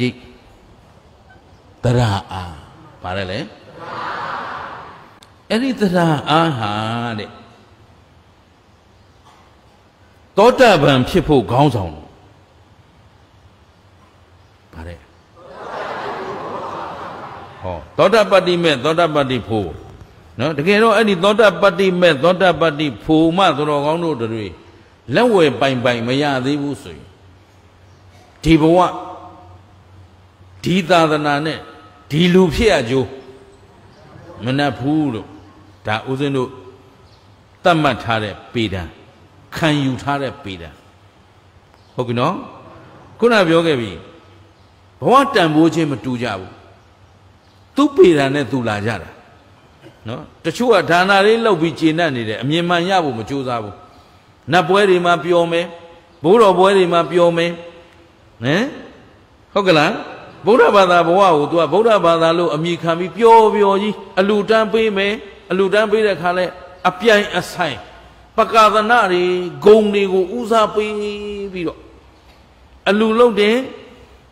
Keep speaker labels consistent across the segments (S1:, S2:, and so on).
S1: ကြည့်တရာအာဗါတယ်လေအဲ့ဒီတရာအာဟာတဲ့သောတာပန်ဖြစ်ဖို့ခေါင်းဆောင်ဗါတယ်ဟောသောတာပတ္တိမဲ့သောတာပတ္တိဖို့နော်တကယ်တော့အဲ့ဒီသောတာပတ္တိမဲ့သောတာပတ္တိဖို့မှသတော်ကောင်းတို့တွေလက်ဝယ်ပိုင်ပိုင်မရသေးဘူးဆိုရင်ဒီဘဝဒီသာသနာနဲ့ဒီလူဖြစ်ရကြိုးမနှက်ဘူးလို့ဒါဦးဇင်းတို့တတ်မှတ်ထားတဲ့ပေဒံခံယူထားတဲ့ပေဒံဟုတ်ပြီနော်ခုနပြောခဲ့ပြီဘဝတန်ဖိုးခြင်းမတူကြဘူးသူပေဒံနဲ့သူလာကြတာနော်တချို့ကဒါနာလေးလောက်ပြီးကျေနပ်နေတယ်အမြင်မှန်ရဖို့မကြိုးစားဘူးနတ်ပွဲတွေမှာပျော်မယ်ဘိုးတော်ပွဲတွေမှာပျော်မယ်ဟမ်ဟုတ်ကလားဗုဒ္ဓဘာသာဘဝကို तू ကဗုဒ္ဓဘာသာလို့အမိခံပြီးပျော်ပျော်ကြီးအလူတန်းပေးမယ်အလူတန်းပေးတဲ့ခါလဲအပြိုင်အဆိုင် ပကာသနာတွေဂုံတွေကိုဥစားပေးပြီးတော့အလူလုံးတယ်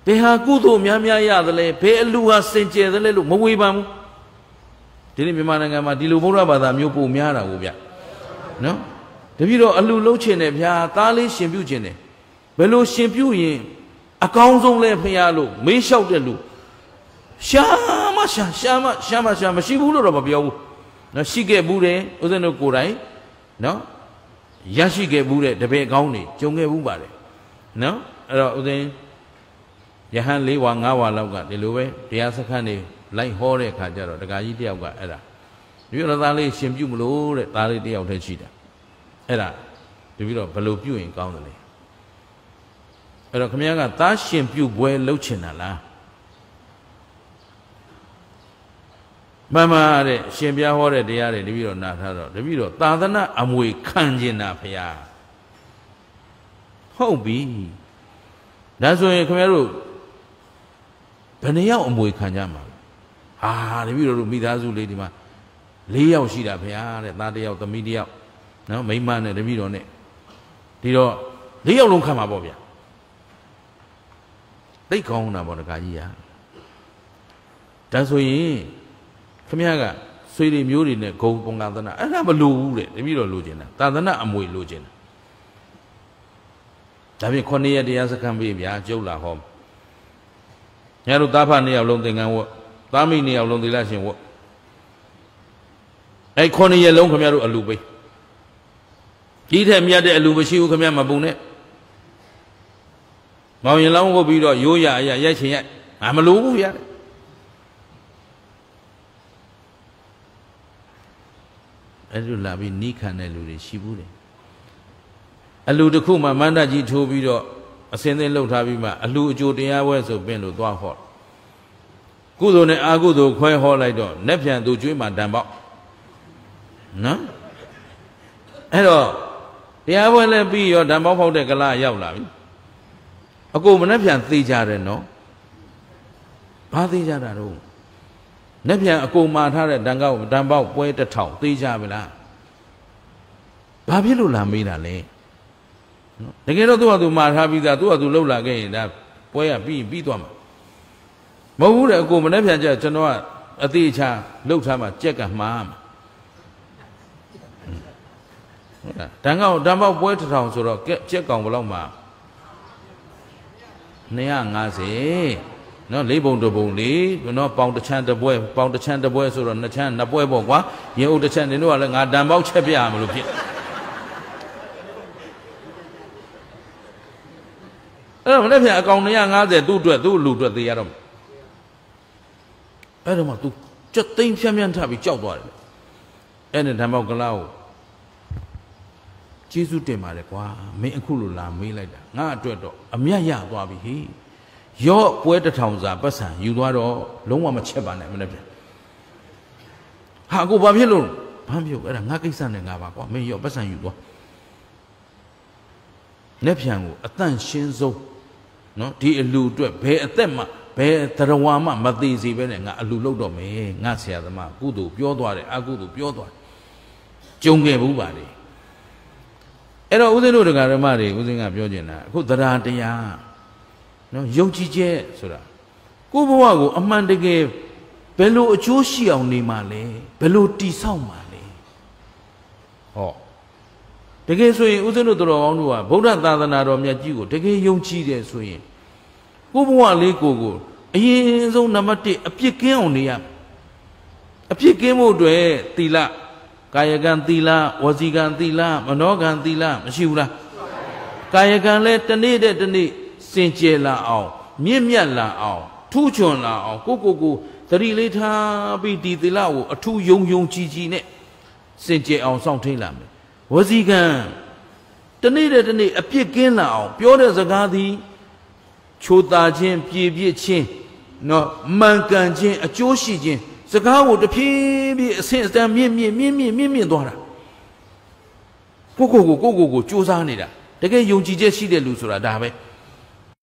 S1: ဘယ်ဟာကုသိုလ်များများရသလဲဘယ်အလူဟာစင်ကြယ်သလဲလို့မဝေဖန်ဘူးဒီနေ့မြန်မာနိုင်ငံမှာဒီလိုဗုဒ္ဓဘာသာမျိုးပုံများတာကိုဗျနော်တပည့်တော်အလူလုံးချင်တယ်ဗျာသားလေးရှင်ပြုချင်တယ်ဘယ်လိုရှင်ပြုရင်အကောင်းဆုံးလဲဖျားလို့မေးလျှောက်တဲ့လူရှာမရှာရှာမရှာမရှာမရှိဘူးလို့တော့မပြောဘူးနော်ရှိခဲ့ဘူးတယ်ဦးဇင်းတို့ကိုယ်တိုင်နော်ရရှိခဲ့ဘူးတဲ့တပည့်ကောင်းတွေကြုံခဲ့ဘူးပါတယ်နော်အဲ့တော့ဦးဇင်းယဟန်၄ဝါ၅ဝါလောက်ကဒီလိုပဲတရားစခန်းတွေလိုက်ဟောတဲ့အခါကျတော့တက္ကကြီးတယောက်ကအဲ့ဒါဒီလိုသားလေးရှင်ပြုမလို့တဲ့သားလေးတယောက်တည်းရှိတာအဲ့ဒါတပည့်တော့ဘယ်လိုပြုရင်ကောင်းတယ်လဲအဲ့တော့ခမရကသားရှင်ပြုတ်ပွဲလှုပ်ချင်တာလားမမတဲ့ရှင်ပြဟောတဲ့တရားတွေတပည့်တော်နားထားတော့တပည့်တော်သာသနာအမွေခံကျင်တာဖရာဟုတ်ပြီဒါဆိုရင်ခင်ဗျားတို့ဘယ်နှယောက်အမွေခံကြမှာဟာတပည့်တော်တို့မိသားစုလေးဒီမှာ၄ယောက်ရှိတာဖရာတဲ့သားတစ်ယောက်သမီးတစ်ယောက်နော်မိန်းမနဲ့တပည့်တော်နဲ့ဒီတော့၄ယောက်လုံးခံမှာပေါ့ဗျာသိကောင်းတာပေါ့တခါကြီးอ่ะဒါဆိုရင်ခမရကဆွေတွေမျိုးတွေနဲ့ဂုံပုံကသနာအဲ့ဒါမလိုဘူးတဲ့တပည့်တော်လိုချင်တာသာသနာအမွေလိုချင်တာဒါပြင်ခုနှစ်ရက်တရားစခန်းပေးဗျာကျုပ်လာဟောညာတို့သားဖနှစ်ယောက်လုံးသင်္ကန်းဝတ်သားမိနှစ်ယောက်လုံးသီလရှင်ဝတ်အဲ့ခုနှစ်ရက်လုံးခမရတို့အလူပေးကြီးတဲ့မြတ်တဲ့အလူမရှိဘူးခမရမပုံနဲ့မောင်ရင်လောင်းဝုတ်ပြီးတော့ရိုးရအရရက်ချင်ရက်ငါမလိုဘူးဗျာအဲ့လိုလာပြီးနီးခံတဲ့လူတွေရှိဘူးတယ်အလူတစ်ခုမှမန္တကြီးထိုးပြီးတော့အစင်းသိလှုပ်ထားပြီးမှ အလူအကျိုးတရားပွဲဆိုပင်လို့သွားဟောကုသိုလ်နဲ့အာကုသိုလ်ခွဲဟောလိုက်တော့လက်ပြန်သူကျွေးမှတန်ပေါက်နော်အဲ့တော့တရားပွဲလည်းပြီးရောဓမ္မောဖောက်တဲ့ကလာရောက်လာပြီအကိုမနှက်ပြန်သေးကြတယ်နော်ဘာသေးကြတာတော့နှက်ပြန်အကိုမာထားတဲ့တန်ကောက်တန်ပေါက်ပွဲတစ်ထောင်သေးကြပြီလားဘာဖြစ်လို့လာမေးတာလဲနော်တကယ်တော့သူ့ဟာသူမာထားပြီးသားသူ့ဟာသူလှုပ်လာခဲ့ရင်ဒါပွဲရပြီးပြီးသွားမှာမဟုတ်ဘူးတဲ့အကိုမနှက်ပြန်ကြကျွန်တော်ကအသေးချာလှုပ်ထားမှကြက်ကမှားမှာဟုတ်လားတန်ကောက်တန်ပေါက်ပွဲတစ်ထောင်ဆိုတော့ကြက်ကောင်ဘယ်လောက်မှာ250เนาะ၄ပုံတစ်ပုံလေเนาะပေါင်တစ်ချမ်းတစ်ပွဲပေါင်တစ်ချမ်းတစ်ပွဲဆိုတော့နှစ်ချမ်းနှစ်ပွဲပေါ့ကွာရင်အုပ်တစ်ချမ်းနင်တို့ကလည်းငါတန်ပေါက်ချက်ပြရမလို့ဖြစ်အဲ့တော့မနေ့ကအကောင်250သူ့အတွက်သူ့လူအတွက်သေးရတော့အဲ့တော့မှ तू ကြက်သိမ်းဖြန်းဖြန်းထပ်ပြီးကြောက်သွားတယ်အဲ့နဲ့ဓမ္မောက်ကလာကိုကျေးဇူးတင်ပါတယ်ကွာမင်းအခုလိုလာမေးလိုက်တာငါအတွက်တော့အမြတ်ရသွားပြီဟိရော့ပွဲတထောင်စာပတ်စံယူသွားတော့လုံးဝမချက်ပါနဲ့မနေ့ပြန်ဟာကိုဘာဖြစ်လို့ဘာဖြစ်အဲ့ဒါငါကိစ္စနဲ့ငါပါကွာမင်းရော့ပတ်စံယူသွားနေ့ပြန်ကိုအတန့်ရှင်းဆုံးနော်ဒီအလူအတွက်ဘယ်အသက်မှဘယ်သရဝါမှမသိစီပဲနဲ့ငါအလူလောက်တော့မယ်ငါဆရာသမားကုသိုလ်ပြောသွားတယ်အကုသိုလ်ပြောသွားတယ်ကြုံခဲ့ဘူးပါလေအဲ့တော့ဦးဇင်းတို့ဒကာဓမ္မတွေဦးဇင်းကပြောကျင်တာအခုတရားတရားနော်ယုံကြည်ချက်ဆိုတာကိုဘဝကို အမှန်တကယ်ဘယ်လိုအကျိုးရှိအောင်နေမှာလဲဘယ်လိုတည်ဆောက်မှာလဲဟောတကယ်ဆိုရင်ဦးဇင်းတို့တော်ကောင်းတို့ကဗုဒ္ဓသာသနာတော်မြတ်ကြီးကိုတကယ်ယုံကြည်တယ်ဆိုရင်ကိုဘဝလေးကိုကိုအရင်ဆုံးနံပါတ်1အပြစ်ကင်းအောင်နေရအပြစ်ကင်းဖို့အတွက်သီလကာယကံသီလဝစီကံသီလမနောကံသီလမရှိဘူးလားကာယကံလဲတနေ့တဲ့တနေ့စင်ကြယ်လာအောင်မြင့်မြတ်လာအောင်ထူးချွန်လာအောင်ကိုကိုကိုတတိလေးထားပြီးဒီသီလကိုအထူးယုံယုံကြည်ကြည်နဲ့စင်ကြယ်အောင်စောင့်ထိန်လာမယ်ဝစီကံတနေ့တဲ့တနေ့အပြစ်ကင်းလာအောင် ပြောတဲ့စကားသည်ချိုးတာခြင်းပြေပြစ်ခြင်းနော်မှန်ကန်ခြင်းအကျိုးရှိခြင်းစကားကိုတဖြည်းဖြည်းအဆင့်အတန်းမြင့်မြင့်မြင့်မြင့်မြင့်မြင့်သွားတာကိုကိုကိုကိုကိုကိုစူးစမ်းနေတာ တကယ်ယုံကြည်ချက်ရှိတဲ့လူဆိုတာဒါပဲ